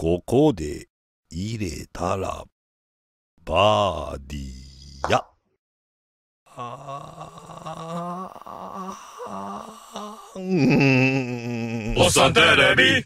ここで入れたらバーディーや。あーん。おっさんテレビ